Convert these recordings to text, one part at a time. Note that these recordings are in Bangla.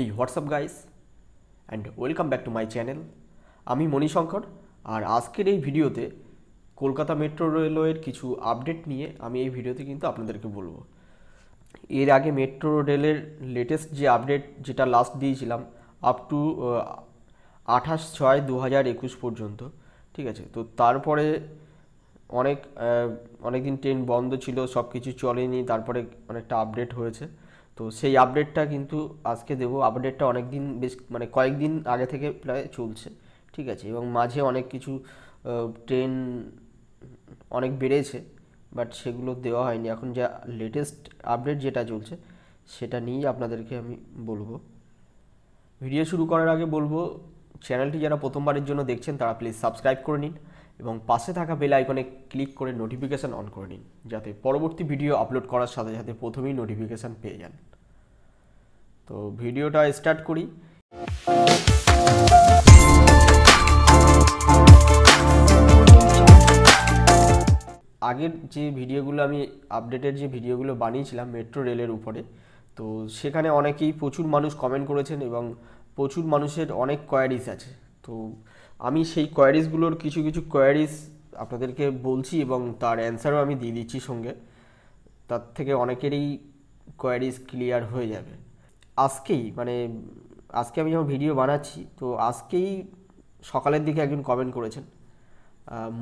এই what's up guys and welcome back to my channel আমি মণিশঙ্কর আর আজকের এই ভিডিওতে কলকাতা মেট্রো রেলওয়ের কিছু আপডেট নিয়ে আমি এই ভিডিওতে কিন্তু আপনাদেরকে বলবো এর আগে মেট্রো রেলের লেটেস্ট যে আপডেট যেটা লাস্ট দিয়েছিলাম আপ টু আঠাশ ছয় দু হাজার একুশ পর্যন্ত ঠিক আছে তো তারপরে অনেক অনেক দিন ট্রেন বন্ধ ছিল সব কিছু চলেনি তারপরে অনেকটা আপডেট হয়েছে তো সেই আপডেটটা কিন্তু আজকে দেবো আপডেটটা অনেক দিন বেশ মানে কয়েকদিন আগে থেকে প্রায় চলছে ঠিক আছে এবং মাঝে অনেক কিছু ট্রেন অনেক বেড়েছে বাট সেগুলো দেওয়া হয়নি এখন যা লেটেস্ট আপডেট যেটা চলছে সেটা নিয়েই আপনাদেরকে আমি বলবো ভিডিও শুরু করার আগে বলবো চ্যানেলটি যারা প্রথমবারের জন্য দেখছেন তারা প্লিজ সাবস্ক্রাইব করে নিন এবং পাশে থাকা বেল আইকনে ক্লিক করে নোটিফিকেশান অন করে নিন যাতে পরবর্তী ভিডিও আপলোড করার সাথে সাথে প্রথমেই নোটিফিকেশান পেয়ে যান তো ভিডিওটা স্টার্ট করি আগের যে ভিডিওগুলো আমি আপডেটের যে ভিডিওগুলো বানিয়েছিলাম মেট্রো রেলের উপরে তো সেখানে অনেকেই প্রচুর মানুষ কমেন্ট করেছেন এবং প্রচুর মানুষের অনেক কোয়ারিস আছে তো আমি সেই কোয়ারিজগুলোর কিছু কিছু কোয়ারিজ আপনাদেরকে বলছি এবং তার অ্যান্সারও আমি দিয়ে দিচ্ছি সঙ্গে তার থেকে অনেকেরই কোয়ারিজ ক্লিয়ার হয়ে যাবে আজকেই মানে আজকে আমি যখন ভিডিও বানাচ্ছি তো আজকেই সকালের দিকে একজন কমেন্ট করেছেন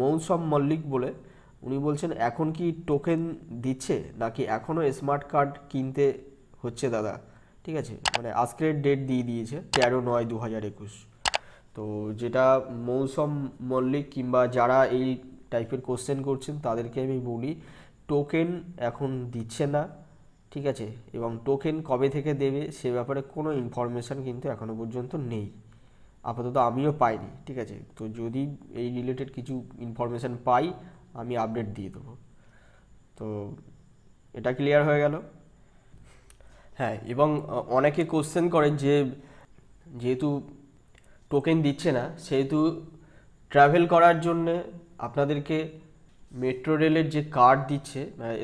মৌসম মল্লিক বলে উনি বলছেন এখন কি টোকেন দিচ্ছে নাকি এখনও স্মার্ট কার্ড কিনতে হচ্ছে দাদা ঠিক আছে মানে আজকের ডেট দিয়ে দিয়েছে তেরো নয় দু হাজার একুশ তো যেটা মৌসম মল্লিক কিংবা যারা এই টাইপের কোশ্চেন করছেন তাদেরকে আমি বলি টোকেন এখন দিচ্ছে না ঠিক আছে এবং টোকেন কবে থেকে দেবে সে ব্যাপারে কোনো ইনফরমেশান কিন্তু এখনও পর্যন্ত নেই আপাতত আমিও পাইনি ঠিক আছে তো যদি এই রিলেটেড কিছু ইনফরমেশান পাই আমি আপডেট দিয়ে দেবো তো এটা ক্লিয়ার হয়ে গেল হ্যাঁ এবং অনেকে কোশ্চেন করেন যে যেহেতু টোকেন দিচ্ছে না সেহেতু ট্রাভেল করার জন্যে আপনাদেরকে মেট্রো রেলের যে কার্ড দিচ্ছে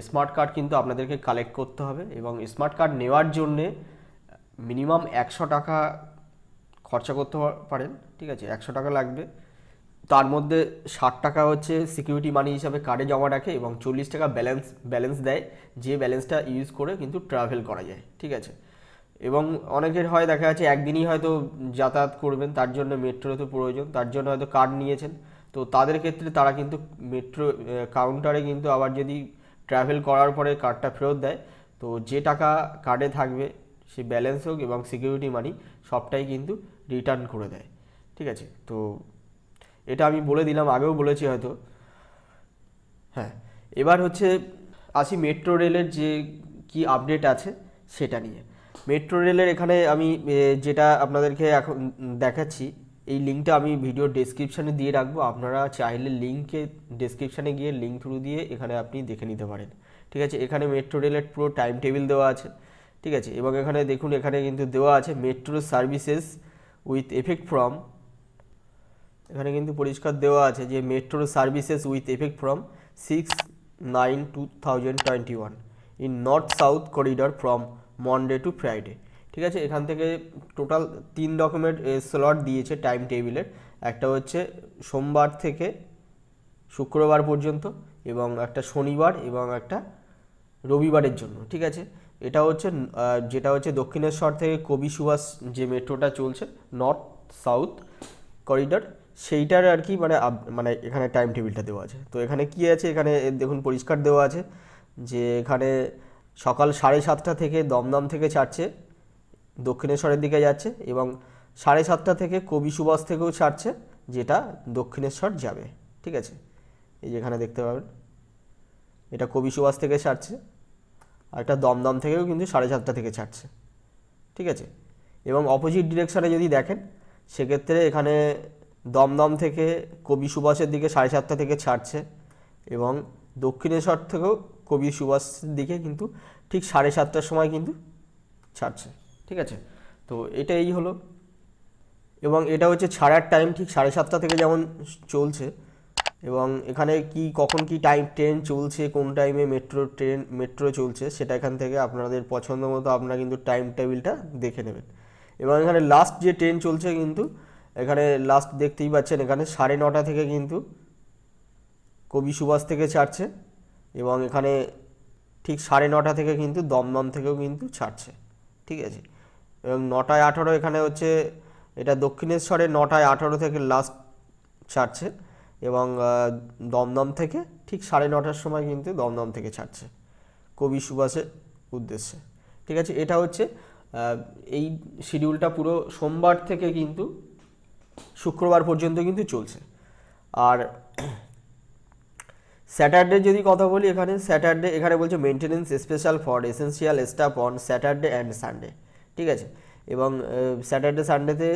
স্মার্ট মানে কার্ড কিন্তু আপনাদেরকে কালেক্ট করতে হবে এবং স্মার্ট কার্ড নেওয়ার জন্যে মিনিমাম একশো টাকা খরচা করতে পারেন ঠিক আছে একশো টাকা লাগবে তার মধ্যে ষাট টাকা হচ্ছে সিকিউরিটি মানি হিসাবে কার্ডে জমা রাখে এবং চল্লিশ টাকা ব্যালেন্স ব্যালেন্স দেয় যে ব্যালেন্সটা ইউজ করে কিন্তু ট্রাভেল করা যায় ঠিক আছে এবং অনেকের হয় দেখা যাচ্ছে একদিনই হয়তো যাতায়াত করবেন তার জন্য মেট্রো তো প্রয়োজন তার জন্য হয়তো কার্ড নিয়েছেন তো তাদের ক্ষেত্রে তারা কিন্তু মেট্রো কাউন্টারে কিন্তু আবার যদি ট্রাভেল করার পরে কার্ডটা ফেরত দেয় তো যে টাকা কার্ডে থাকবে সে ব্যালেন্স হোক এবং সিকিউরিটি মানি সবটাই কিন্তু রিটার্ন করে দেয় ঠিক আছে তো এটা আমি বলে দিলাম আগেও বলেছি হয়তো হ্যাঁ এবার হচ্ছে আসি মেট্রো রেলের যে কি আপডেট আছে সেটা নিয়ে মেট্রো রেলের এখানে আমি যেটা আপনাদেরকে এখন দেখাচ্ছি এই লিঙ্কটা আমি ভিডিও ডেসক্রিপশানে দিয়ে রাখবো আপনারা চাইলে লিঙ্কে ডেসক্রিপশানে গিয়ে লিঙ্ক থ্রু দিয়ে এখানে আপনি দেখে নিতে পারেন ঠিক আছে এখানে মেট্রো রেলের পুরো টাইম টেবিল দেওয়া আছে ঠিক আছে এবং এখানে দেখুন এখানে কিন্তু দেওয়া আছে metro services with effect from এখানে কিন্তু পরিষ্কার দেওয়া আছে যে metro services with effect from six nine two thousand twenty one in north south corridor from Monday to Friday ঠিক আছে এখান থেকে টোটাল তিন রকমের স্লট দিয়েছে টাইম টেবিলের একটা হচ্ছে সোমবার থেকে শুক্রবার পর্যন্ত এবং একটা শনিবার এবং একটা রবিবারের জন্য ঠিক আছে এটা হচ্ছে যেটা হচ্ছে দক্ষিণেশ্বর থেকে কবি সুভাষ যে মেট্রোটা চলছে নর্থ সাউথ করিডর সেইটার আর কি মানে মানে এখানে টাইম টেবিলটা দেওয়া আছে তো এখানে কি আছে এখানে দেখুন পরিষ্কার দেওয়া আছে যে এখানে সকাল সাড়ে সাতটা থেকে দমদম থেকে ছাড়ছে দক্ষিণেশ্বরের দিকে যাচ্ছে এবং সাড়ে সাতটা থেকে কবি সুবাস থেকেও ছাড়ছে যেটা দক্ষিণেশ্বর যাবে ঠিক আছে এই যেখানে দেখতে পাবেন এটা কবি সুবাস থেকে ছাড়ছে আর এটা দমদম থেকেও কিন্তু সাড়ে সাতটা থেকে ছাড়ছে ঠিক আছে এবং অপোজিট ডিরেকশানে যদি দেখেন সেক্ষেত্রে এখানে দমদম থেকে কবি সুবাসের দিকে সাড়ে সাতটা থেকে ছাড়ছে এবং দক্ষিণেশ্বর থেকেও কবি সুভাষ দিকে কিন্তু ঠিক সাড়ে সাতটার সময় কিন্তু ছাড়ছে ঠিক আছে তো এটা এই হলো এবং এটা হচ্ছে ছাড়ার টাইম ঠিক সাড়ে সাতটা থেকে যেমন চলছে এবং এখানে কি কখন কি টাইম ট্রেন চলছে কোন টাইমে মেট্রো ট্রেন মেট্রো চলছে সেটা এখান থেকে আপনাদের পছন্দ মতো আপনারা কিন্তু টাইম টেবিলটা দেখে নেবেন এবং এখানে লাস্ট যে ট্রেন চলছে কিন্তু এখানে লাস্ট দেখতেই পাচ্ছেন এখানে সাড়ে নটা থেকে কিন্তু কবি সুভাষ থেকে ছাড়ছে এবং এখানে ঠিক সাড়ে নটা থেকে কিন্তু দমদম থেকেও কিন্তু ছাড়ছে ঠিক আছে এবং নটায় আঠারো এখানে হচ্ছে এটা দক্ষিণেশ্বরে নটায় আঠারো থেকে লাস্ট ছাড়ছে এবং দমদম থেকে ঠিক সাড়ে নটার সময় কিন্তু দমদম থেকে ছাড়ছে কবি সুভাষের উদ্দেশ্যে ঠিক আছে এটা হচ্ছে এই শিডিউলটা পুরো সোমবার থেকে কিন্তু শুক্রবার পর্যন্ত কিন্তু চলছে আর স্যাটারডে যদি কথা বলি এখানে স্যাটারডে এখানে বলছে maintenance special for essential staff on Saturday and Sunday ঠিক আছে এবং স্যাটারডে সানডেতে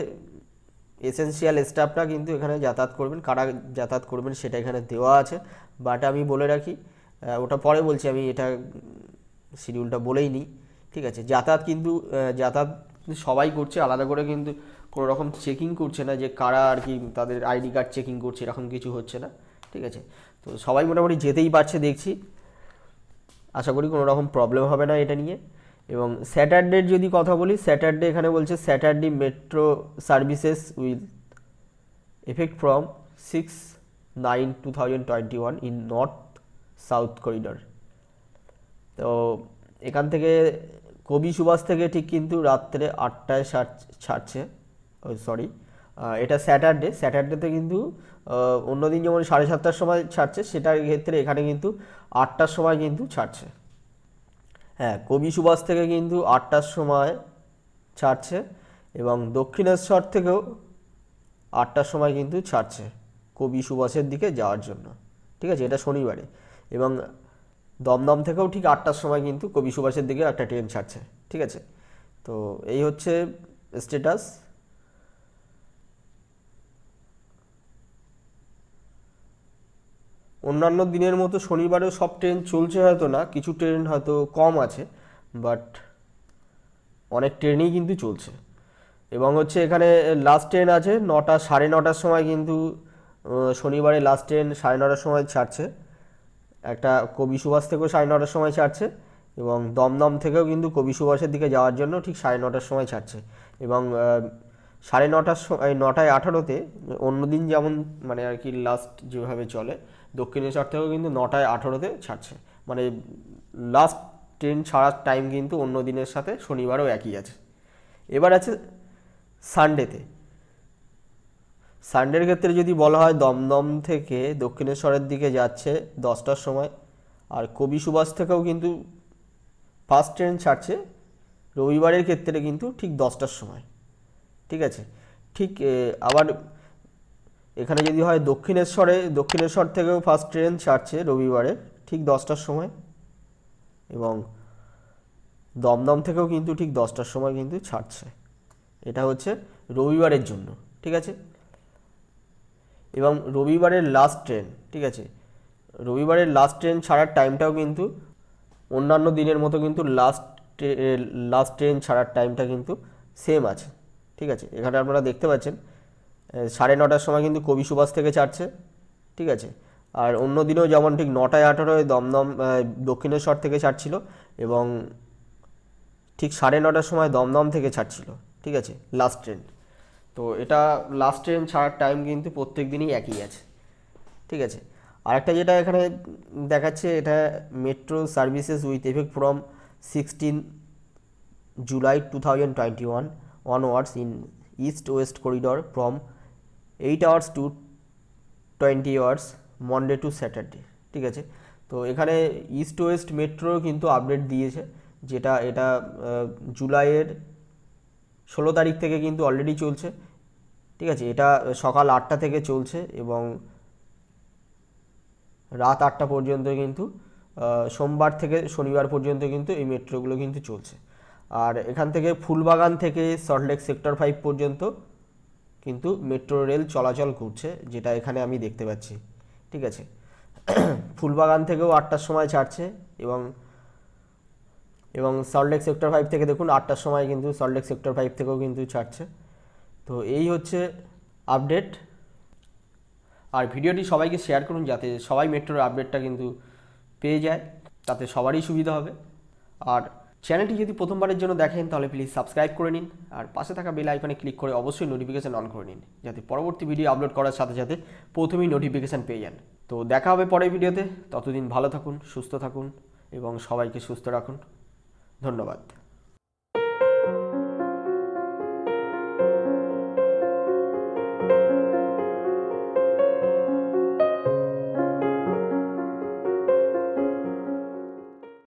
এসেন্সিয়াল স্টাফরা কিন্তু এখানে যাতায়াত করবেন কারা যাতায়াত করবেন সেটা এখানে দেওয়া আছে বাট আমি বলে রাখি ওটা পরে বলছি আমি এটা শিডিউলটা বলেই নিই ঠিক আছে যাতায়াত কিন্তু যাতায়াত সবাই করছে আলাদা করে কিন্তু কোনো রকম চেকিং করছে না যে কারা আর কি তাদের আইডি কার্ড চেকিং করছে এরকম কিছু হচ্ছে না ঠিক আছে তো সবাই মোটামুটি যেতেই পারছে দেখছি আশা করি কোনো রকম প্রবলেম হবে না এটা নিয়ে এবং স্যাটারডের যদি কথা বলি স্যাটারডে এখানে বলছে Saturday metro services will effect from six nine two thousand twenty one in north south corridor তো এখান থেকে কবি সুভাষ থেকে ঠিক কিন্তু রাত্রে আটটায় ছাড়ছে সরি এটা স্যাটারডে স্যাটারডেতে কিন্তু অন্য দিন যেমন সাড়ে সাতটার সময় ছাড়ছে সেটার ক্ষেত্রে এখানে কিন্তু আটটার সময় কিন্তু ছাড়ছে হ্যাঁ কবি সুভাষ থেকে কিন্তু আটটার সময় ছাড়ছে এবং দক্ষিণেশ্বর থেকেও আটটার সময় কিন্তু ছাড়ছে কবি সুভাষের দিকে যাওয়ার জন্য ঠিক আছে এটা শনিবারে এবং দমদম থেকেও ঠিক আটটার সময় কিন্তু কবি সুভাষের দিকে একটা ট্রেন ছাড়ছে ঠিক আছে তো এই হচ্ছে স্টেটাস অন্যান্য দিনের মতো শনিবারেও সব ট্রেন চলছে হয়তো না কিছু ট্রেন হয়তো কম আছে বাট অনেক ট্রেনই কিন্তু চলছে এবং হচ্ছে এখানে লাস্ট ট্রেন আছে নটা সাড়ে নটার সময় কিন্তু শনিবারে লাস্ট ট্রেন সাড়ে নটার সময় ছাড়ছে একটা কবি সুভাষ থেকেও সাড়ে নটার সময় ছাড়ছে এবং দমদম থেকেও কিন্তু কবি সুভাষের দিকে যাওয়ার জন্য ঠিক সাড়ে নটার সময় ছাড়ছে এবং সাড়ে নটার সময় নটায় আঠারোতে অন্যদিন যেমন মানে আর কি লাস্ট যেভাবে চলে দক্ষিণেশ্বর থেকেও কিন্তু নটায় আঠেরোতে ছাড়ছে মানে লাস্ট ট্রেন ছাড়ার টাইম কিন্তু অন্য দিনের সাথে শনিবারও একই আছে এবার আছে সানডেতে সানডের ক্ষেত্রে যদি বলা হয় দমদম থেকে দক্ষিণেশ্বরের দিকে যাচ্ছে দশটার সময় আর কবি সুভাষ থেকেও কিন্তু ফার্স্ট ট্রেন ছাড়ছে রবিবারের ক্ষেত্রে কিন্তু ঠিক দশটার সময় ঠিক আছে ঠিক আবার এখানে যদি হয় দক্ষিণেশ্বরে দক্ষিণেশ্বর থেকেও ফার্স্ট ট্রেন ছাড়ছে রবিবারে ঠিক দশটার সময় এবং দমদম থেকেও কিন্তু ঠিক দশটার সময় কিন্তু ছাড়ছে এটা হচ্ছে রবিবারের জন্য ঠিক আছে এবং রবিবারের লাস্ট ট্রেন ঠিক আছে রবিবারের লাস্ট ট্রেন ছাড়ার টাইমটাও কিন্তু অন্যান্য দিনের মতো কিন্তু লাস্ট লাস্ট ট্রেন ছাড়ার টাইমটা কিন্তু সেম আছে ঠিক আছে এখানে আপনারা দেখতে পাচ্ছেন সাড়ে নটার সময় কিন্তু কবি সুভাষ থেকে ছাড়ছে ঠিক আছে আর অন্য দিনেও যেমন ঠিক নটায় আঠারোয় দমদম দক্ষিণেশ্বর থেকে ছাড়ছিল এবং ঠিক সাড়ে নটার সময় দমদম থেকে ছাড়ছিল ঠিক আছে লাস্ট ট্রেন তো এটা লাস্ট ট্রেন ছাড়ার টাইম কিন্তু প্রত্যেক দিনই একই আছে ঠিক আছে আরেকটা যেটা এখানে দেখাচ্ছে এটা metro services with effect from sixteen July two thousand twenty one onwards in east west corridor from eight hours to twenty hours Monday to Saturday ঠিক আছে তো এখানে ইস্ট ওয়েস্ট মেট্রো কিন্তু আপডেট দিয়েছে যেটা এটা জুলাইয়ের ষোলো তারিখ থেকে কিন্তু অলরেডি চলছে ঠিক আছে এটা সকাল আটটা থেকে চলছে এবং রাত আটটা পর্যন্ত কিন্তু সোমবার থেকে শনিবার পর্যন্ত কিন্তু এই মেট্রোগুলো কিন্তু চলছে আর এখান থেকে ফুলবাগান থেকে সল্টলেক সেক্টর ফাইভ পর্যন্ত কিন্তু মেট্রো রেল চলাচল করছে যেটা এখানে আমি দেখতে পাচ্ছি ঠিক আছে ফুলবাগান থেকেও আটটার সময় ছাড়ছে এবং এবং সল্টলেক সেক্টর ফাইভ থেকে দেখুন আটটার সময় কিন্তু সল্টলেক সেক্টর ফাইভ থেকেও কিন্তু ছাড়ছে তো এই হচ্ছে আপডেট আর ভিডিওটি সবাইকে শেয়ার করুন যাতে সবাই মেট্রোর আপডেটটা কিন্তু পেয়ে যায় তাতে সবারই সুবিধা হবে আর চ্যানেলটি যদি প্রথমবারের জন্য দেখেন তাহলে প্লিজ সাবস্ক্রাইব করে নিন আর পাশে থাকা বেল আইকনে ক্লিক করে অবশ্যই নোটিফিকেশান অন করে নিন যাতে পরবর্তী ভিডিও আপলোড করার সাথে সাথে প্রথমেই নোটিফিকেশান পেয়ে যান তো দেখা হবে পরের ভিডিওতে ততদিন ভালো থাকুন সুস্থ থাকুন এবং সবাইকে সুস্থ রাখুন ধন্যবাদ